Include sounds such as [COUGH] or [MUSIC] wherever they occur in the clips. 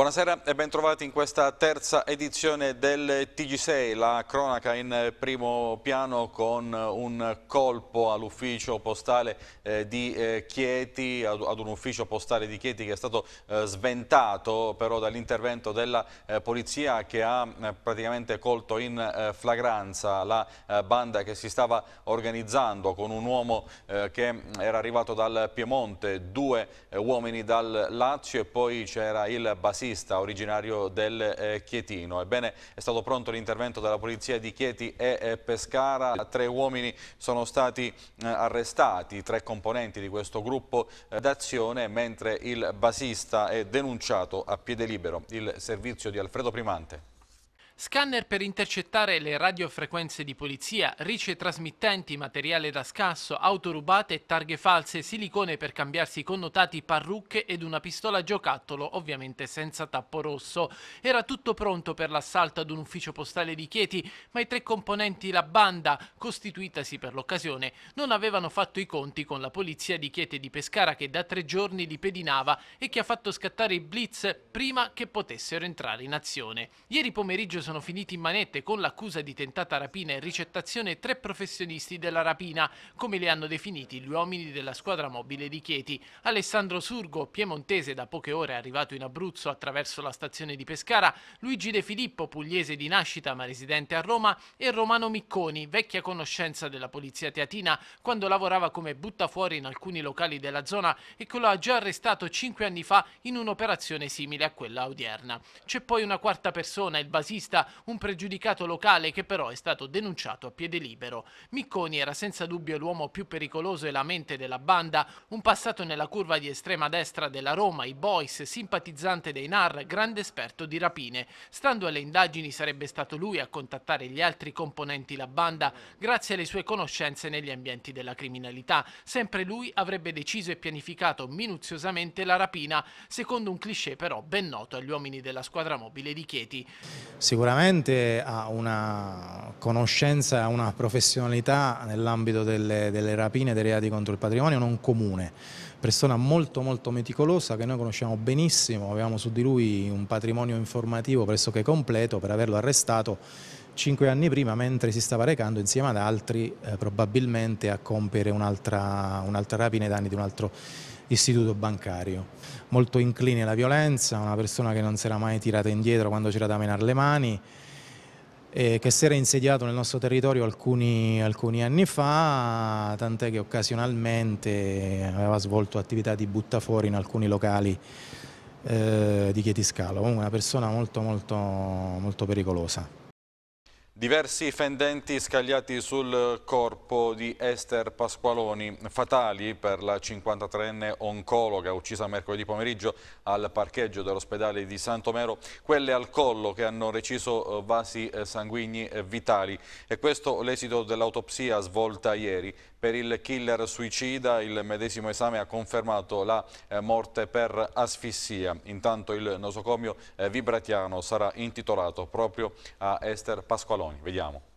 Buonasera e bentrovati in questa terza edizione del TG6, la cronaca in primo piano con un colpo all'ufficio postale eh, di eh, Chieti, ad un ufficio postale di Chieti che è stato eh, sventato però dall'intervento della polizia che ha praticamente colto in flagranza la banda che si stava organizzando con un uomo che era arrivato dal Piemonte, due uomini dal Lazio e poi c'era il Basile Battista, originario del eh, Chietino. Ebbene, è stato pronto l'intervento della polizia di Chieti e eh, Pescara. Tre uomini sono stati eh, arrestati, tre componenti di questo gruppo d'azione, mentre il basista è denunciato a piede libero. Il servizio di Alfredo Primante. Scanner per intercettare le radiofrequenze di polizia, ricce trasmittenti, materiale da scasso, auto rubate, targhe false, silicone per cambiarsi connotati, parrucche ed una pistola giocattolo, ovviamente senza tappo rosso. Era tutto pronto per l'assalto ad un ufficio postale di Chieti, ma i tre componenti la banda, costituitasi per l'occasione, non avevano fatto i conti con la polizia di Chieti di Pescara che da tre giorni li pedinava e che ha fatto scattare i blitz prima che potessero entrare in azione. Ieri pomeriggio sono sono finiti in manette con l'accusa di tentata rapina e ricettazione tre professionisti della rapina, come li hanno definiti gli uomini della squadra mobile di Chieti. Alessandro Surgo, piemontese da poche ore arrivato in Abruzzo attraverso la stazione di Pescara, Luigi De Filippo, pugliese di nascita ma residente a Roma, e Romano Micconi, vecchia conoscenza della polizia teatina, quando lavorava come buttafuori in alcuni locali della zona e che lo ha già arrestato cinque anni fa in un'operazione simile a quella odierna. C'è poi una quarta persona, il basista tutela un pregiudicato locale che però è stato denunciato a piede libero. Micconi era senza dubbio l'uomo più pericoloso e la mente della banda, un passato nella curva di estrema destra della Roma, i boys, simpatizzante dei NAR, grande esperto di rapine. Stando alle indagini sarebbe stato lui a contattare gli altri componenti la banda grazie alle sue conoscenze negli ambienti della criminalità. Sempre lui avrebbe deciso e pianificato minuziosamente la rapina, secondo un cliché però ben noto agli uomini della squadra mobile di Chieti. Sicuramente sicuramente ha una conoscenza, una professionalità nell'ambito delle, delle rapine dei reati contro il patrimonio non comune, persona molto molto meticolosa che noi conosciamo benissimo, avevamo su di lui un patrimonio informativo pressoché completo per averlo arrestato cinque anni prima mentre si stava recando insieme ad altri eh, probabilmente a compiere un'altra un rapina ai danni di un altro istituto bancario. Molto incline alla violenza, una persona che non si era mai tirata indietro quando c'era da menare le mani, eh, che si era insediato nel nostro territorio alcuni, alcuni anni fa, tant'è che occasionalmente aveva svolto attività di buttafuori in alcuni locali eh, di Chietiscalo, comunque una persona molto molto, molto pericolosa. Diversi fendenti scagliati sul corpo di Esther Pasqualoni, fatali per la 53enne oncologa uccisa mercoledì pomeriggio al parcheggio dell'ospedale di Santomero, quelle al collo che hanno reciso eh, vasi eh, sanguigni eh, vitali. E questo l'esito dell'autopsia svolta ieri per il killer suicida. Il medesimo esame ha confermato la eh, morte per asfissia. Intanto il nosocomio eh, vibratiano sarà intitolato proprio a Esther Pasqualoni. Vediamo.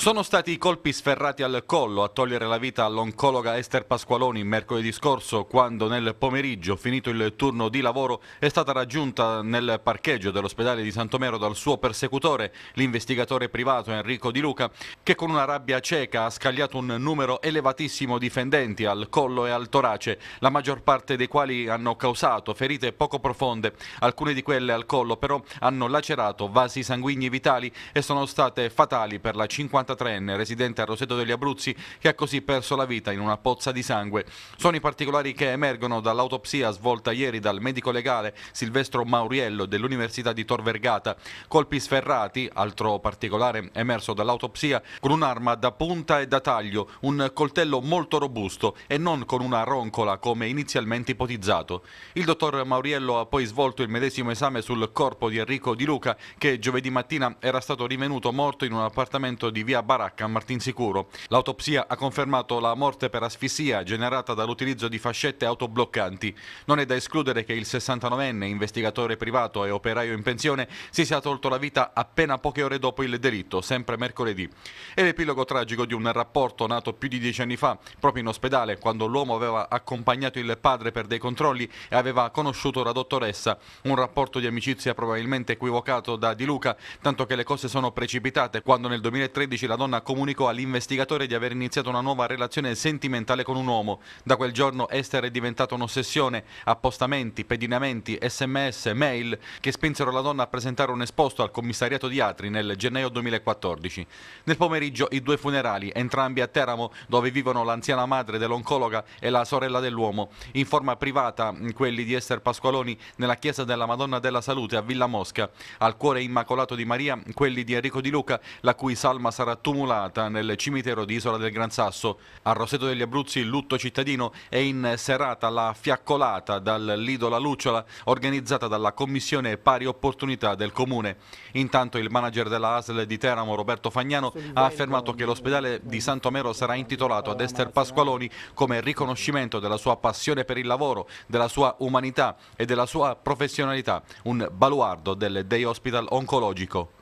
Sono stati i colpi sferrati al collo a togliere la vita all'oncologa Esther Pasqualoni mercoledì scorso quando nel pomeriggio, finito il turno di lavoro, è stata raggiunta nel parcheggio dell'ospedale di Santomero dal suo persecutore, l'investigatore privato Enrico Di Luca, che con una rabbia cieca ha scagliato un numero elevatissimo di fendenti al collo e al torace, la maggior parte dei quali hanno causato ferite poco profonde. Alcune di quelle al collo però hanno lacerato vasi sanguigni vitali e sono state fatali per la 50 43enne residente a Roseto degli Abruzzi che ha così perso la vita in una pozza di sangue. Sono i particolari che emergono dall'autopsia svolta ieri dal medico legale Silvestro Mauriello dell'Università di Tor Vergata. Colpi sferrati, altro particolare emerso dall'autopsia, con un'arma da punta e da taglio, un coltello molto robusto e non con una roncola come inizialmente ipotizzato. Il dottor Mauriello ha poi svolto il medesimo esame sul corpo di Enrico Di Luca che giovedì mattina era stato rinvenuto morto in un appartamento di via via Baracca a Martinsicuro. L'autopsia ha confermato la morte per asfissia generata dall'utilizzo di fascette autobloccanti. Non è da escludere che il 69enne, investigatore privato e operaio in pensione, si sia tolto la vita appena poche ore dopo il delitto, sempre mercoledì. È l'epilogo tragico di un rapporto nato più di dieci anni fa, proprio in ospedale, quando l'uomo aveva accompagnato il padre per dei controlli e aveva conosciuto la dottoressa. Un rapporto di amicizia probabilmente equivocato da Di Luca, tanto che le cose sono precipitate quando nel 2013 2016 la donna comunicò all'investigatore di aver iniziato una nuova relazione sentimentale con un uomo. Da quel giorno Esther è diventata un'ossessione, appostamenti, pedinamenti, sms, mail che spinsero la donna a presentare un esposto al commissariato di Atri nel gennaio 2014. Nel pomeriggio i due funerali, entrambi a Teramo dove vivono l'anziana madre dell'oncologa e la sorella dell'uomo. In forma privata quelli di Esther Pasqualoni nella chiesa della Madonna della Salute a Villa Mosca. Al cuore immacolato di Maria quelli di Enrico Di Luca la cui salma sarà ancora tumulata nel cimitero di Isola del Gran Sasso. A Roseto degli Abruzzi il lutto cittadino è in serata la fiaccolata dal Lido La Lucciola organizzata dalla Commissione Pari Opportunità del Comune. Intanto il manager della ASL di Teramo Roberto Fagnano ha affermato che l'ospedale di Santomero sarà intitolato ad Ester Pasqualoni come riconoscimento della sua passione per il lavoro, della sua umanità e della sua professionalità, un baluardo del Day Hospital Oncologico.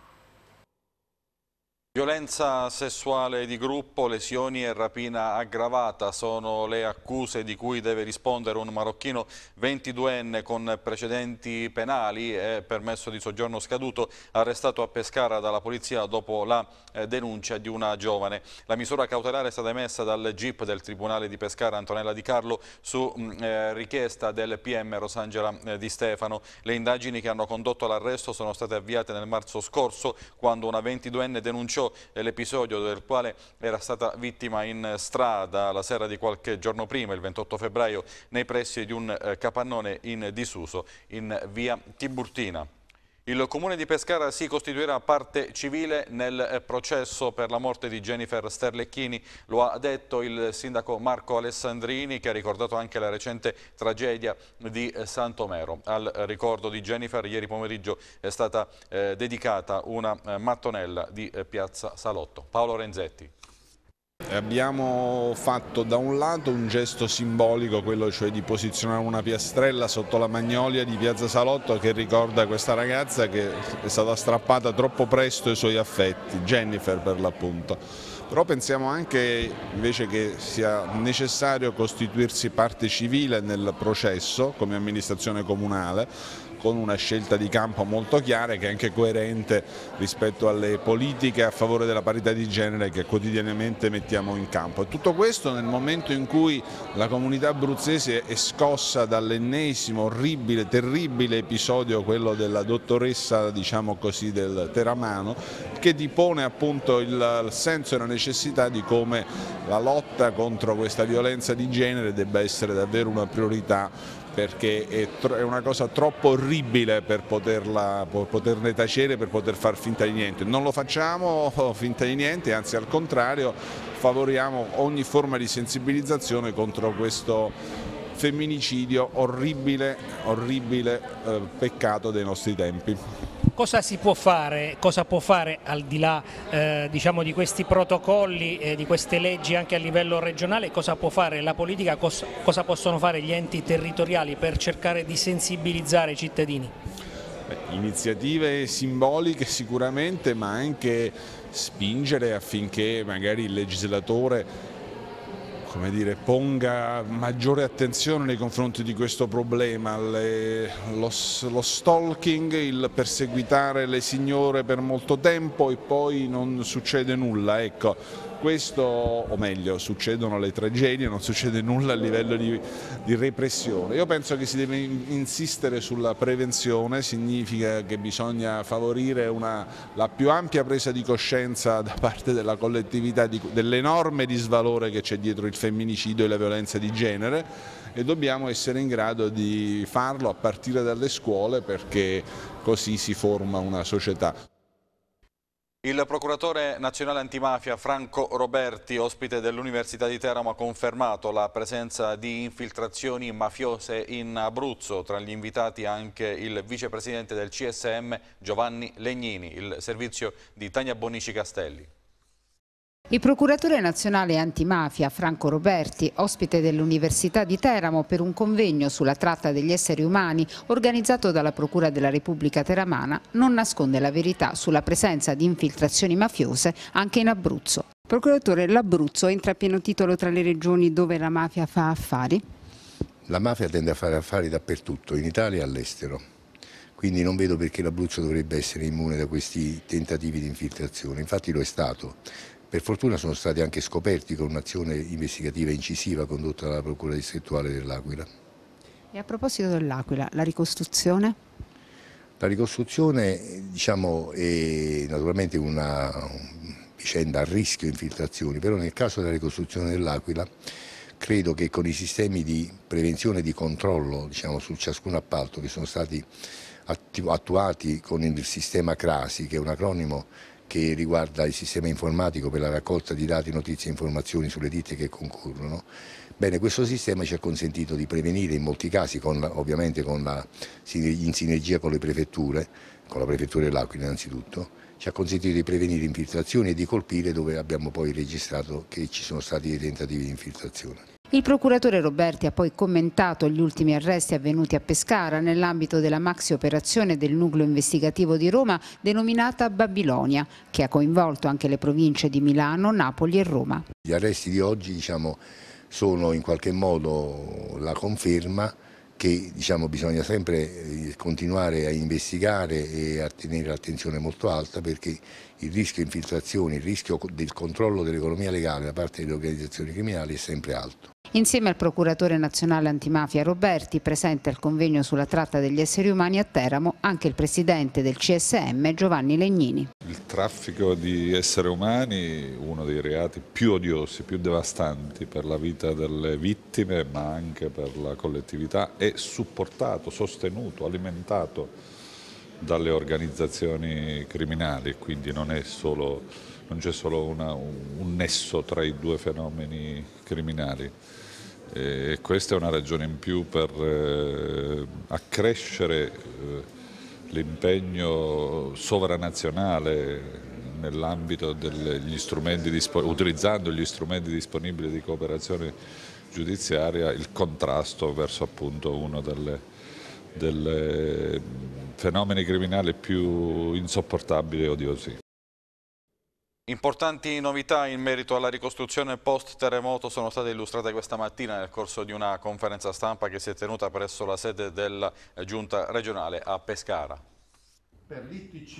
Violenza sessuale di gruppo, lesioni e rapina aggravata sono le accuse di cui deve rispondere un marocchino 22enne con precedenti penali e permesso di soggiorno scaduto arrestato a Pescara dalla polizia dopo la eh, denuncia di una giovane. La misura cautelare è stata emessa dal GIP del Tribunale di Pescara Antonella Di Carlo su mm, eh, richiesta del PM Rosangela eh, Di Stefano. Le indagini che hanno condotto all'arresto sono state avviate nel marzo scorso quando una 22enne denunciò eh, l'episodio del quale era stata vittima in strada la sera di qualche giorno prima, il 28 febbraio, nei pressi di un eh, capannone in disuso in via Tiburtina. Il comune di Pescara si costituirà parte civile nel processo per la morte di Jennifer Sterlecchini, lo ha detto il sindaco Marco Alessandrini che ha ricordato anche la recente tragedia di eh, Santomero. Al ricordo di Jennifer ieri pomeriggio è stata eh, dedicata una eh, mattonella di eh, piazza Salotto. Paolo Renzetti. Abbiamo fatto da un lato un gesto simbolico, quello cioè di posizionare una piastrella sotto la magnolia di Piazza Salotto che ricorda questa ragazza che è stata strappata troppo presto ai suoi affetti, Jennifer per l'appunto. Però pensiamo anche invece che sia necessario costituirsi parte civile nel processo come amministrazione comunale con una scelta di campo molto chiara che è anche coerente rispetto alle politiche a favore della parità di genere che quotidianamente mettiamo in campo. tutto questo nel momento in cui la comunità abruzzese è scossa dall'ennesimo orribile, terribile episodio, quello della dottoressa diciamo così, del Teramano, che dipone appunto il senso e la necessità di come la lotta contro questa violenza di genere debba essere davvero una priorità perché è, è, una cosa troppo orribile per poterla, poterne tacere, per poter far finta di niente. Non lo facciamo [LAUGHS] finta di niente, anzi al contrario favoriamo ogni forma di sensibilizzazione contro questo femminicidio orribile, orribile eh, peccato dei nostri tempi. Cosa si può fare, cosa può fare al di là eh, diciamo, di questi protocolli, eh, di queste leggi anche a livello regionale, cosa può fare la politica, cosa, cosa possono fare gli enti territoriali per cercare di sensibilizzare i cittadini? Beh, iniziative simboliche sicuramente, ma anche spingere affinché magari il legislatore come dire, ponga maggiore attenzione nei confronti di questo problema, le, lo, lo, stalking, il perseguitare le signore per molto tempo e poi non succede nulla. Ecco questo, o meglio, succedono le tragedie, non succede nulla a livello di, di, repressione. Io penso che si deve insistere sulla prevenzione, significa che bisogna favorire una, la più ampia presa di coscienza da parte della collettività dell'enorme disvalore che c'è dietro il femminicidio e la violenza di genere e dobbiamo essere in grado di farlo a partire dalle scuole perché così si forma una società. Il procuratore nazionale antimafia Franco Roberti, ospite dell'Università di Teramo, ha confermato la presenza di infiltrazioni mafiose in Abruzzo. Tra gli invitati anche il vicepresidente del CSM Giovanni Legnini, il servizio di Tania Bonici Castelli. Il procuratore nazionale antimafia Franco Roberti, ospite dell'Università di Teramo per un convegno sulla tratta degli esseri umani organizzato dalla Procura della Repubblica Teramana, non nasconde la verità sulla presenza di infiltrazioni mafiose anche in Abruzzo. Procuratore, l'Abruzzo entra a pieno titolo tra le regioni dove la mafia fa affari? La mafia tende a fare affari dappertutto, in Italia e all'estero quindi non vedo perché l'Abruzzo dovrebbe essere immune da questi tentativi di infiltrazione, infatti lo è stato. Per fortuna sono stati anche scoperti con un'azione investigativa incisiva condotta dalla Procura distrettuale dell'Aquila. E a proposito dell'Aquila, la ricostruzione? La ricostruzione diciamo, è naturalmente una vicenda a rischio infiltrazioni, però nel caso della ricostruzione dell'Aquila credo che con i sistemi di prevenzione e di controllo diciamo, su ciascun appalto che sono stati attuati con il sistema CRASI, che è un acronimo che riguarda il sistema informatico per la raccolta di dati, notizie e informazioni sulle ditte che concorrono. Bene, questo sistema ci ha consentito di prevenire in molti casi, con la, ovviamente con la, in sinergia con le prefetture, con la prefettura dell'Aquila innanzitutto, ci ha consentito di prevenire infiltrazioni e di colpire dove abbiamo poi registrato che ci sono stati dei tentativi di infiltrazione. Il procuratore Roberti ha poi commentato gli ultimi arresti avvenuti a Pescara nell'ambito della maxi operazione del nucleo investigativo di Roma denominata Babilonia, che ha coinvolto anche le province di Milano, Napoli e Roma. Gli arresti di oggi diciamo, sono in qualche modo la conferma che diciamo, bisogna sempre eh, continuare a investigare e a tenere l'attenzione molto alta perché il rischio di infiltrazione, il rischio del controllo dell'economia legale da parte delle organizzazioni criminali è sempre alto. Insieme al procuratore nazionale antimafia Roberti, presente al convegno sulla tratta degli esseri umani a Teramo, anche il presidente del CSM Giovanni Legnini. Il traffico di esseri umani, uno dei reati più odiosi, più devastanti per la vita delle vittime, ma anche per la collettività, è supportato, sostenuto, alimentato dalle organizzazioni criminali, quindi non c'è solo, non solo una, un, un nesso tra i due fenomeni criminali e questa è una ragione in più per eh, accrescere eh, l'impegno sovranazionale nell'ambito degli strumenti, utilizzando gli strumenti disponibili di cooperazione giudiziaria, il contrasto verso appunto uno dei mm, fenomeni criminali più insopportabili e odiosi. Importanti novità in merito alla ricostruzione post-terremoto sono state illustrate questa mattina nel corso di una conferenza stampa che si è tenuta presso la sede della eh, giunta regionale a Pescara.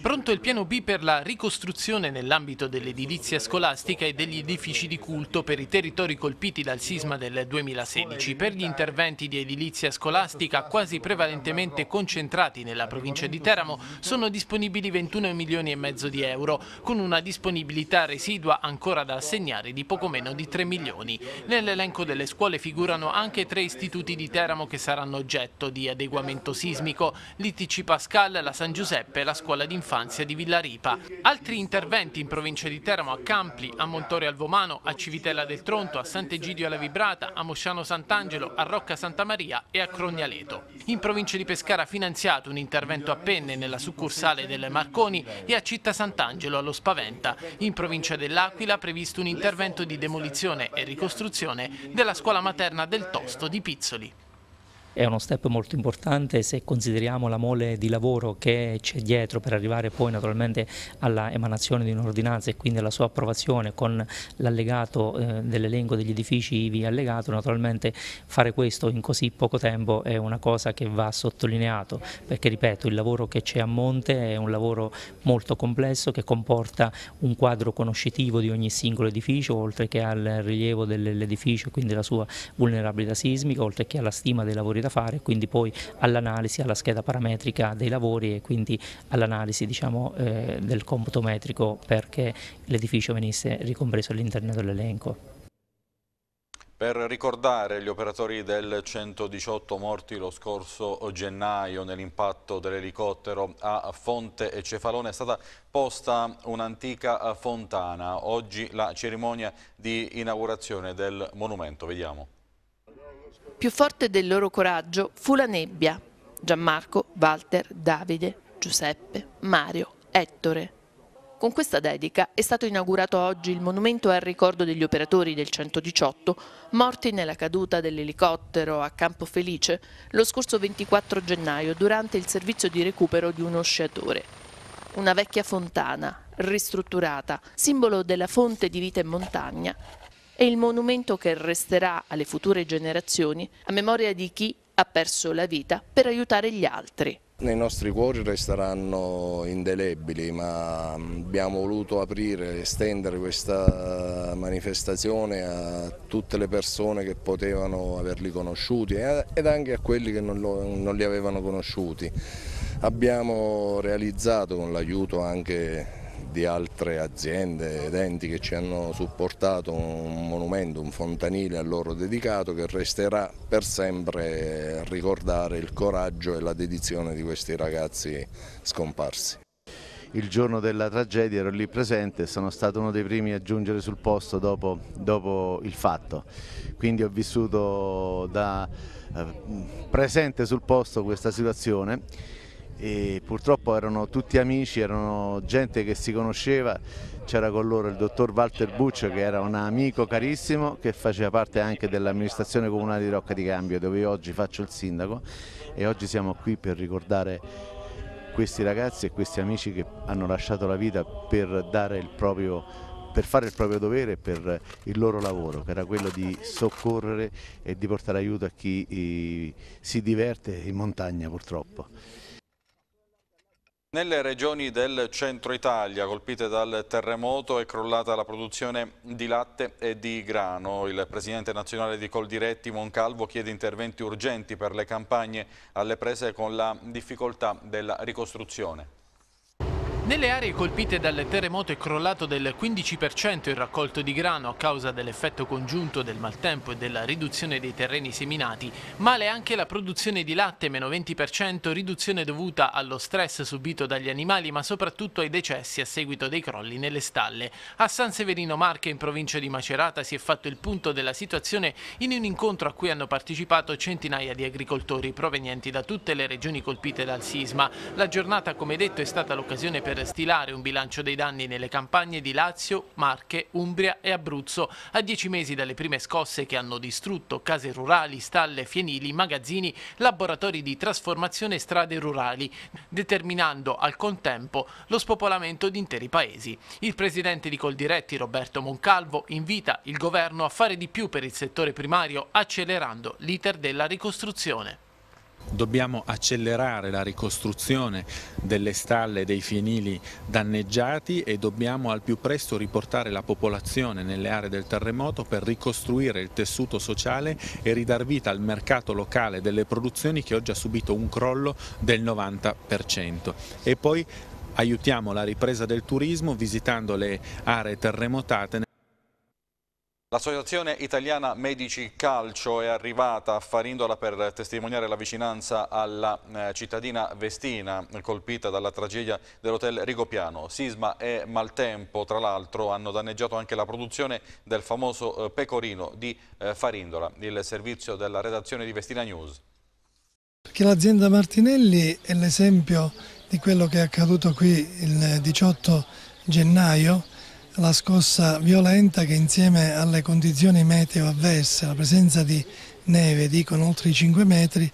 Pronto il piano B per la ricostruzione nell'ambito dell'edilizia scolastica e degli edifici di culto per i territori colpiti dal sisma del 2016. Per gli interventi di edilizia scolastica, quasi prevalentemente concentrati nella provincia di Teramo, sono disponibili 21 milioni e mezzo di euro, con una disponibilità residua ancora da assegnare di poco meno di 3 milioni. Nell'elenco delle scuole figurano anche tre istituti di Teramo che saranno oggetto di adeguamento sismico, l'ITC Pascal, la San Giuseppe per la scuola d'infanzia di Villaripa. Altri interventi in provincia di Teramo, a Campli, a Montore Alvomano, a Civitella del Tronto, a Sant'Egidio alla Vibrata, a Mosciano Sant'Angelo, a Rocca Santa Maria e a Crognaleto. In provincia di Pescara ha finanziato un intervento a penne nella succursale delle Marconi e a Città Sant'Angelo allo Spaventa. In provincia dell'Aquila ha previsto un intervento di demolizione e ricostruzione della scuola materna del Tosto di Pizzoli. È uno step molto importante se consideriamo la mole di lavoro che c'è dietro per arrivare poi naturalmente alla emanazione di un'ordinanza e quindi alla sua approvazione con l'allegato eh, dell'elenco degli edifici IVI allegato, naturalmente fare questo in così poco tempo è una cosa che va sottolineato perché ripeto il lavoro che c'è a monte è un lavoro molto complesso che comporta un quadro conoscitivo di ogni singolo edificio oltre che al rilievo dell'edificio quindi la sua vulnerabilità sismica oltre che alla stima dei lavori lavori da fare, quindi poi all'analisi, alla scheda parametrica dei lavori e quindi all'analisi diciamo, eh, del computo metrico perché l'edificio venisse ricompreso all'interno dell'elenco. Per ricordare gli operatori del 118 morti lo scorso gennaio nell'impatto dell'elicottero a Fonte e Cefalone è stata posta un'antica fontana. Oggi la cerimonia di inaugurazione del monumento. Vediamo. Più forte del loro coraggio fu la nebbia. Gianmarco, Walter, Davide, Giuseppe, Mario, Ettore. Con questa dedica è stato inaugurato oggi il monumento al ricordo degli operatori del 118 morti nella caduta dell'elicottero a Campo Felice lo scorso 24 gennaio durante il servizio di recupero di uno sciatore. Una vecchia fontana, ristrutturata, simbolo della fonte di vita in montagna, è il monumento che resterà alle future generazioni a memoria di chi ha perso la vita per aiutare gli altri. Nei nostri cuori resteranno indelebili, ma abbiamo voluto aprire, estendere questa manifestazione a tutte le persone che potevano averli conosciuti ed anche a quelli che non, lo, non li avevano conosciuti. Abbiamo realizzato con l'aiuto anche di altre aziende ed enti che ci hanno supportato un monumento, un fontanile a loro dedicato che resterà per sempre a ricordare il coraggio e la dedizione di questi ragazzi scomparsi il giorno della tragedia ero lì presente e sono stato uno dei primi a giungere sul posto dopo, dopo il fatto. Quindi ho vissuto da eh, presente sul posto questa situazione e purtroppo erano tutti amici, erano gente che si conosceva, c'era con loro il dottor Walter Buccio che era un amico carissimo che faceva parte anche dell'amministrazione comunale di Rocca di Cambio dove io oggi faccio il sindaco e oggi siamo qui per ricordare questi ragazzi e questi amici che hanno lasciato la vita per dare il proprio per fare il proprio dovere e per il loro lavoro, che era quello di soccorrere e di portare aiuto a chi eh, si diverte in montagna purtroppo. Nelle regioni del centro Italia colpite dal terremoto è crollata la produzione di latte e di grano. Il presidente nazionale di Coldiretti Moncalvo chiede interventi urgenti per le campagne alle prese con la difficoltà della ricostruzione. Nelle aree colpite dal terremoto è crollato del 15% il raccolto di grano a causa dell'effetto congiunto del maltempo e della riduzione dei terreni seminati. Male anche la produzione di latte, meno 20%, riduzione dovuta allo stress subito dagli animali ma soprattutto ai decessi a seguito dei crolli nelle stalle. A San Severino Marche, in provincia di Macerata, si è fatto il punto della situazione in un incontro a cui hanno partecipato centinaia di agricoltori provenienti da tutte le regioni colpite dal sisma. La giornata, come detto, è stata l'occasione per per stilare un bilancio dei danni nelle campagne di Lazio, Marche, Umbria e Abruzzo, a dieci mesi dalle prime scosse che hanno distrutto case rurali, stalle, fienili, magazzini, laboratori di trasformazione e strade rurali, determinando al contempo lo spopolamento di interi paesi. Il presidente di Coldiretti, Roberto Moncalvo, invita il governo a fare di più per il settore primario, accelerando l'iter della ricostruzione dobbiamo accelerare la ricostruzione delle stalle e dei fienili danneggiati e dobbiamo al più presto riportare la popolazione nelle aree del terremoto per ricostruire il tessuto sociale e ridar vita al mercato locale delle produzioni che oggi ha subito un crollo del 90%. E poi aiutiamo la ripresa del turismo visitando le aree terremotate. L'Associazione Italiana Medici Calcio è arrivata a Farindola per testimoniare la vicinanza alla eh, cittadina Vestina colpita dalla tragedia dell'hotel Rigopiano. Sisma e maltempo tra l'altro hanno danneggiato anche la produzione del famoso eh, pecorino di eh, Farindola, il servizio della redazione di Vestina News. l'azienda Martinelli è l'esempio di quello che è accaduto qui il 18 gennaio la scossa violenta che insieme alle condizioni meteo avverse, la presenza di neve, dicono oltre i 5 metri,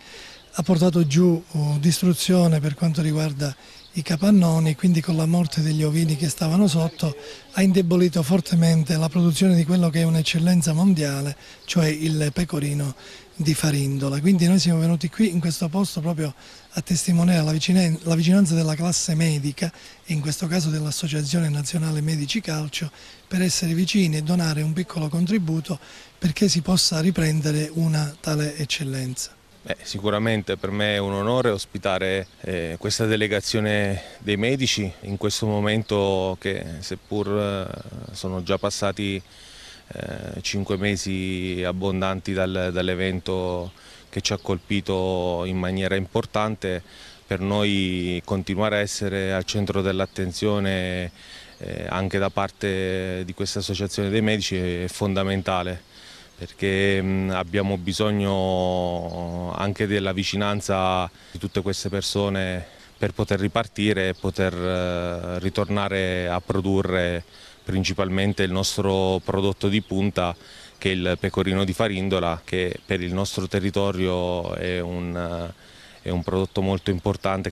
ha portato giù uh, distruzione per quanto riguarda i capannoni, quindi con la morte degli ovini che stavano sotto, ha indebolito fortemente la produzione di quello che è un'eccellenza mondiale, cioè il pecorino di Farindola. Quindi noi siamo venuti qui in questo posto proprio a testimoniare la, vicine, la vicinanza della classe medica e in questo caso dell'Associazione Nazionale Medici Calcio per essere vicini e donare un piccolo contributo perché si possa riprendere una tale eccellenza. Eh, sicuramente per me è un onore ospitare eh, questa delegazione dei medici in questo momento che seppur eh, sono già passati eh, cinque mesi abbondanti dal, dall'evento che ci ha colpito in maniera importante. Per noi continuare a essere al centro dell'attenzione eh, anche da parte di questa associazione dei medici è fondamentale perché mh, abbiamo bisogno anche della vicinanza di tutte queste persone per poter ripartire e poter eh, ritornare a produrre principalmente il nostro prodotto di punta che il pecorino di Farindola che per il nostro territorio è un, eh, è un prodotto molto importante.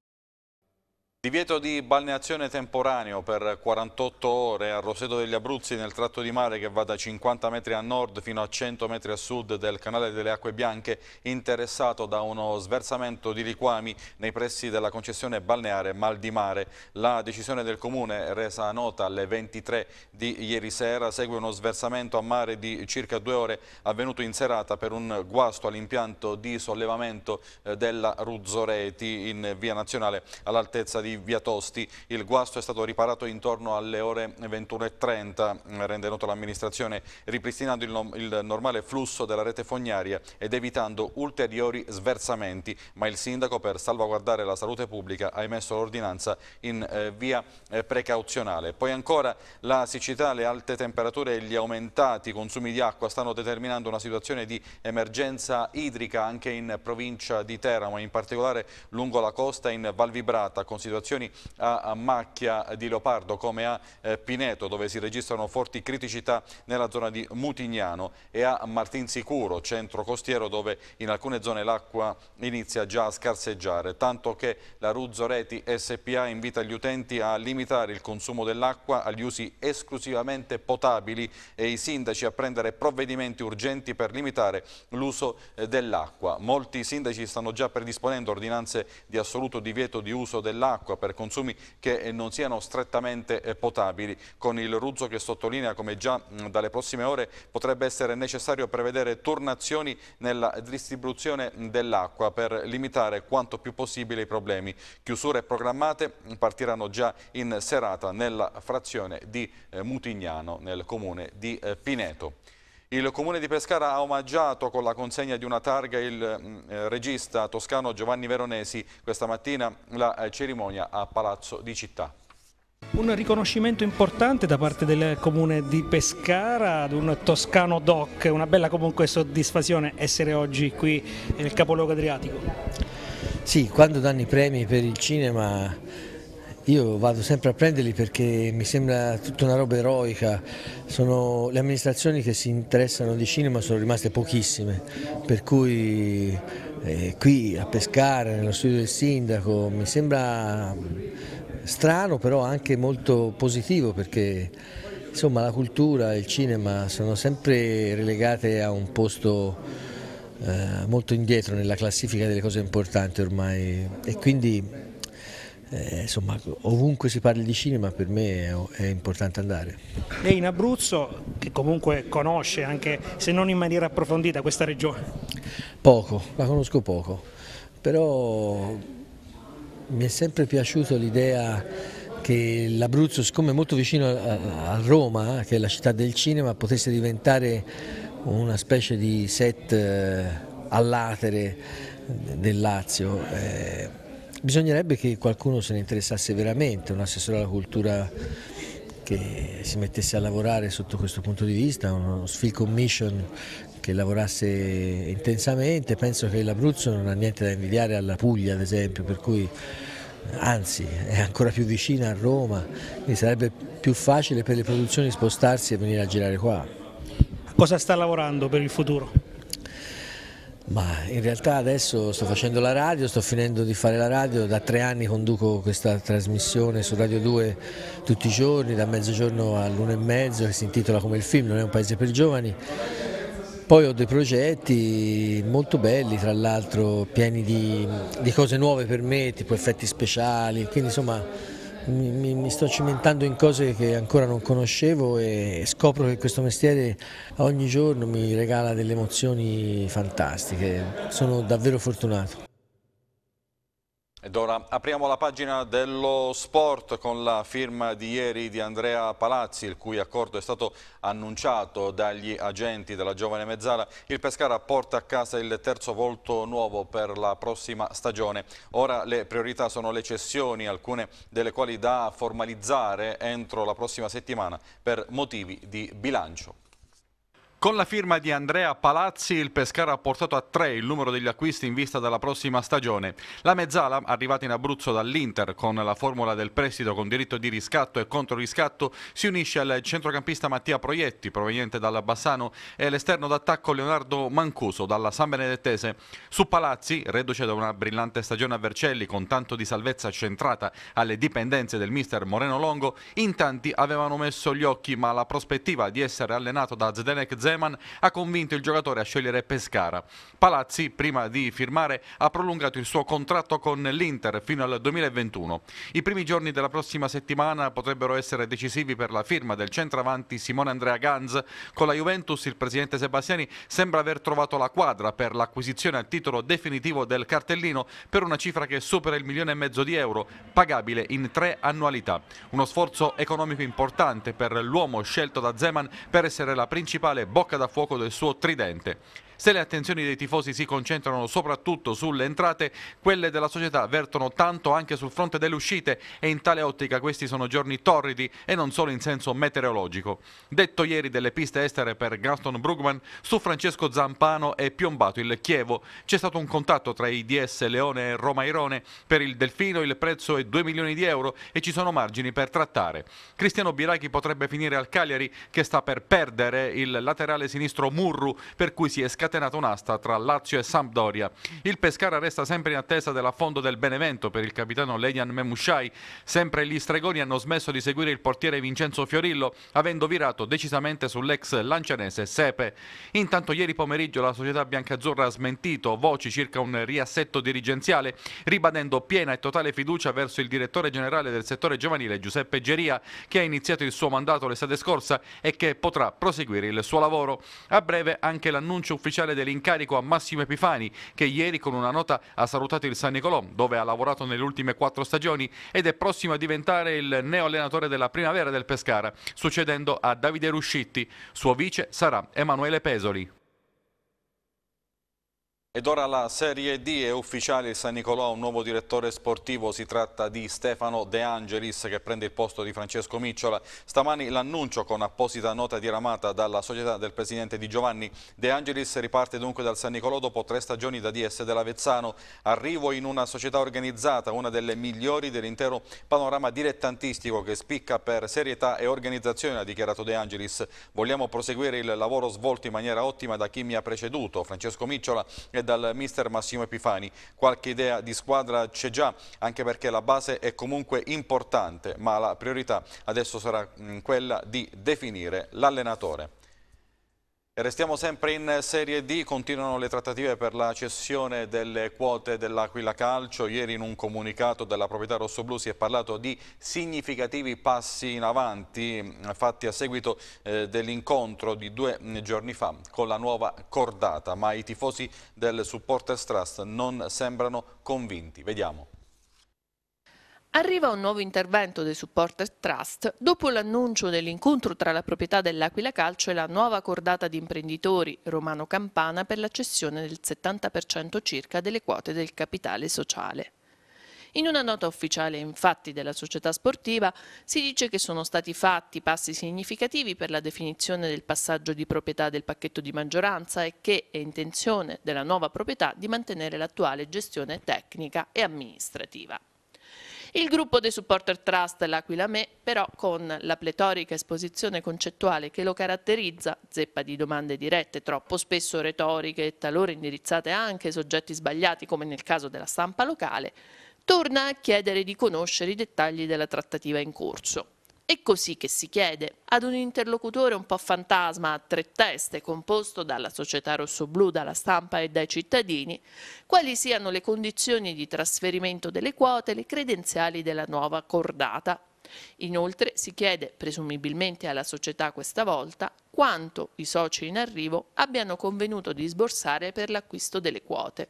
Divieto di balneazione temporaneo per 48 ore a Roseto degli Abruzzi nel tratto di mare che va da 50 metri a nord fino a 100 metri a sud del canale delle acque bianche interessato da uno sversamento di liquami nei pressi della concessione balneare Mal di Mare. La decisione del comune resa nota alle 23 di ieri sera segue uno sversamento a mare di circa due ore avvenuto in serata per un guasto all'impianto di sollevamento eh, della Ruzzoreti in via nazionale all'altezza di di Via Tosti. Il guasto è stato riparato intorno alle ore 21.30, eh, rende noto l'amministrazione, ripristinando il, il normale flusso della rete fognaria ed evitando ulteriori sversamenti. Ma il sindaco, per salvaguardare la salute pubblica, ha emesso l'ordinanza in eh, via eh, precauzionale. Poi ancora la siccità, le alte temperature e gli aumentati consumi di acqua stanno determinando una situazione di emergenza idrica anche in provincia di Teramo, in particolare lungo la costa in Val Vibrata, con situazioni situazioni a macchia di leopardo come a eh, Pineto dove si registrano forti criticità nella zona di Mutignano e a Martinsicuro, centro costiero dove in alcune zone l'acqua inizia già a scarseggiare, tanto che la Ruzzo Reti SPA invita gli utenti a limitare il consumo dell'acqua agli usi esclusivamente potabili e i sindaci a prendere provvedimenti urgenti per limitare l'uso eh, dell'acqua. Molti sindaci stanno già predisponendo ordinanze di assoluto divieto di uso dell'acqua acqua per consumi che eh, non siano strettamente eh, potabili, con il Ruzzo che sottolinea come già dalle prossime ore potrebbe essere necessario prevedere tornazioni nella distribuzione dell'acqua per limitare quanto più possibile i problemi. Chiusure programmate partiranno già in serata nella frazione di eh, Mutignano, nel comune di Pineto. Il Comune di Pescara ha omaggiato con la consegna di una targa il mm, eh, regista toscano Giovanni Veronesi questa mattina la eh, cerimonia a Palazzo di Città. Un riconoscimento importante da parte del comune di Pescara ad un toscano doc, una bella comunque soddisfazione essere oggi qui nel capoluogo adriatico. Sì, quando danno i premi per il cinema io vado sempre a prenderli perché mi sembra tutta una roba eroica, sono le amministrazioni che si interessano di cinema sono rimaste pochissime, per cui eh, qui a Pescara, nello studio del sindaco, mi sembra mm, strano però anche molto positivo perché insomma, la cultura e il cinema sono sempre relegate a un posto eh, molto indietro nella classifica delle cose importanti ormai e quindi eh, insomma, ovunque si parli di cinema per me è, è, importante andare. Lei in Abruzzo, che comunque conosce anche se non in maniera approfondita questa regione? Poco, la conosco poco, però mi è sempre piaciuta l'idea che l'Abruzzo, siccome è molto vicino a, a Roma, eh, che è la città del cinema, potesse diventare una specie di set eh, all'atere del Lazio. Eh, Bisognerebbe che qualcuno se ne interessasse veramente, un assessore alla cultura che si mettesse a lavorare sotto questo punto di vista, uno Sfill Commission che lavorasse intensamente, penso che l'Abruzzo non ha niente da invidiare alla Puglia ad esempio, per cui anzi è ancora più vicina a Roma, quindi sarebbe più facile per le produzioni spostarsi e venire a girare qua. A cosa sta lavorando per il futuro? Ma in realtà adesso sto facendo la radio, sto finendo di fare la radio, da tre anni conduco questa trasmissione su Radio 2 tutti i giorni, da mezzogiorno all'uno e mezzo, che si intitola come il film, non è un paese per giovani. Poi ho dei progetti molto belli, tra l'altro pieni di, di cose nuove per me, tipo effetti speciali, quindi insomma mi, mi, mi, sto cimentando in cose che ancora non conoscevo e scopro che questo mestiere ogni giorno mi regala delle emozioni fantastiche, sono davvero fortunato. Ed ora apriamo la pagina dello sport con la firma di ieri di Andrea Palazzi, il cui accordo è stato annunciato dagli agenti della giovane mezzala. Il Pescara porta a casa il terzo volto nuovo per la prossima stagione. Ora le priorità sono le cessioni, alcune delle quali da formalizzare entro la prossima settimana per motivi di bilancio. Con la firma di Andrea Palazzi il Pescara ha portato a tre il numero degli acquisti in vista della prossima stagione. La mezzala, arrivata in Abruzzo dall'Inter con la formula del prestito con diritto di riscatto e controriscatto, si unisce al centrocampista Mattia Proietti, proveniente dalla Bassano, e all'esterno d'attacco Leonardo Mancuso, dalla San Benedettese. Su Palazzi, reduce da una brillante stagione a Vercelli con tanto di salvezza centrata alle dipendenze del mister Moreno Longo, in tanti avevano messo gli occhi, ma la prospettiva di essere allenato da Zdenek Zero Zeman ha convinto il giocatore a scegliere Pescara. Palazzi, prima di firmare, ha prolungato il suo contratto con l'Inter fino al 2021. I primi giorni della prossima settimana potrebbero essere decisivi per la firma del centravanti Simone Andrea Ganz. Con la Juventus il presidente Sebastiani sembra aver trovato la quadra per l'acquisizione a titolo definitivo del cartellino per una cifra che supera il milione e mezzo di euro, pagabile in tre annualità. Uno sforzo economico importante per l'uomo scelto da Zeman per essere la principale borsa bocca da fuoco del suo tridente. Se le attenzioni dei tifosi si concentrano soprattutto sulle entrate, quelle della società vertono tanto anche sul fronte delle uscite e in tale ottica questi sono giorni torridi e non solo in senso meteorologico. Detto ieri delle piste estere per Gaston Brugman, su Francesco Zampano è piombato il Chievo. C'è stato un contatto tra i DS Leone e Roma Irone. Per il Delfino il prezzo è 2 milioni di euro e ci sono margini per trattare. Cristiano Birachi potrebbe finire al Cagliari che sta per perdere il laterale sinistro Murru per cui si è scattato scatenato un'asta tra Lazio e Sampdoria. Il Pescara resta sempre in attesa dell'affondo del Benevento per il capitano Lenian Memushai. Sempre gli stregoni hanno smesso di seguire il portiere Vincenzo Fiorillo, avendo virato decisamente sull'ex lancianese Sepe. Intanto ieri pomeriggio la società biancazzurra ha smentito voci circa un riassetto dirigenziale, ribadendo piena e totale fiducia verso il direttore generale del settore giovanile Giuseppe Geria, che ha iniziato il suo mandato l'estate scorsa e che potrà proseguire il suo lavoro. A breve anche l'annuncio ufficiale ufficiale dell'incarico a Massimo Epifani, che ieri con una nota ha salutato il San Nicolò, dove ha lavorato nelle ultime quattro stagioni ed è prossimo a diventare il neo allenatore della primavera del Pescara, succedendo a Davide Ruscitti. Suo vice sarà Emanuele Pesoli. Ed ora la Serie D è ufficiale il San Nicolò, un nuovo direttore sportivo, si tratta di Stefano De Angelis che prende il posto di Francesco Micciola. Stamani l'annuncio con apposita nota diramata dalla società del presidente Di Giovanni. De Angelis riparte dunque dal San Nicolò dopo tre stagioni da DS dell'Avezzano. Arrivo in una società organizzata, una delle migliori dell'intero panorama dilettantistico che spicca per serietà e organizzazione, ha dichiarato De Angelis. Vogliamo proseguire il lavoro svolto in maniera ottima da chi mi ha preceduto, Francesco Micciola, e dal mister Massimo Epifani. Qualche idea di squadra c'è già, anche perché la base è comunque importante, ma la priorità adesso sarà mm, quella di definire l'allenatore. Restiamo sempre in Serie D, continuano le trattative per la cessione delle quote dell'Aquila Calcio. Ieri in un comunicato della proprietà rossoblù si è parlato di significativi passi in avanti fatti a seguito eh, dell'incontro di due giorni fa con la nuova cordata, ma i tifosi del Supporters Trust non sembrano convinti. Vediamo. Arriva un nuovo intervento dei supporter trust dopo l'annuncio dell'incontro tra la proprietà dell'Aquila Calcio e la nuova cordata di imprenditori Romano Campana per la cessione del 70% circa delle quote del capitale sociale. In una nota ufficiale infatti della società sportiva si dice che sono stati fatti passi significativi per la definizione del passaggio di proprietà del pacchetto di maggioranza e che è intenzione della nuova proprietà di mantenere l'attuale gestione tecnica e amministrativa. Il gruppo dei supporter trust L'Aquila Me, però con la pletorica esposizione concettuale che lo caratterizza, zeppa di domande dirette troppo spesso retoriche e talora indirizzate anche ai soggetti sbagliati come nel caso della stampa locale, torna a chiedere di conoscere i dettagli della trattativa in corso. È così che si chiede ad un interlocutore un po' fantasma a tre teste, composto dalla società rossoblu, dalla stampa e dai cittadini, quali siano le condizioni di trasferimento delle quote e le credenziali della nuova cordata. Inoltre si chiede, presumibilmente alla società questa volta, quanto i soci in arrivo abbiano convenuto di sborsare per l'acquisto delle quote.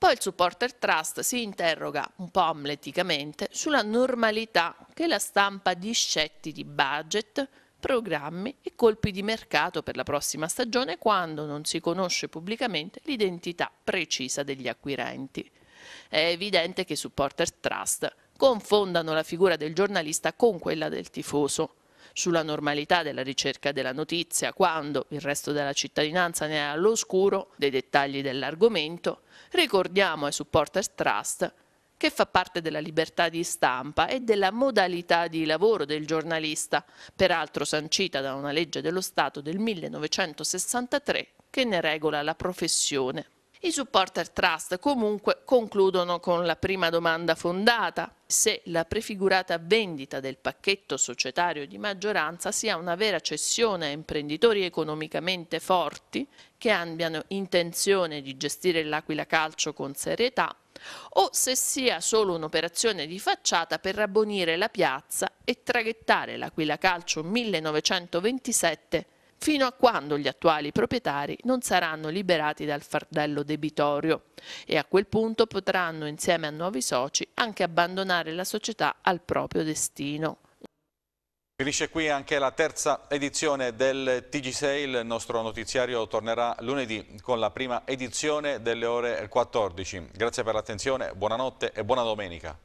Poi il supporter trust si interroga un po' amleticamente sulla normalità che la stampa discetti di budget, programmi e colpi di mercato per la prossima stagione quando non si conosce pubblicamente l'identità precisa degli acquirenti. È evidente che i supporter trust confondano la figura del giornalista con quella del tifoso sulla normalità della ricerca della notizia, quando il resto della cittadinanza ne è all'oscuro dei dettagli dell'argomento, ricordiamo ai supporter trust che fa parte della libertà di stampa e della modalità di lavoro del giornalista, peraltro sancita da una legge dello Stato del 1963 che ne regola la professione. I supporter trust comunque concludono con la prima domanda fondata, se la prefigurata vendita del pacchetto societario di maggioranza sia una vera cessione a imprenditori economicamente forti che abbiano intenzione di gestire l'Aquila Calcio con serietà o se sia solo un'operazione di facciata per rabbonire la piazza e traghettare l'Aquila Calcio 1927 fino a quando gli attuali proprietari non saranno liberati dal fardello debitorio e a quel punto potranno insieme a nuovi soci anche abbandonare la società al proprio destino. Finisce qui anche la terza edizione del TG6, il nostro notiziario tornerà lunedì con la prima edizione delle ore 14. Grazie per l'attenzione, buonanotte e buona domenica.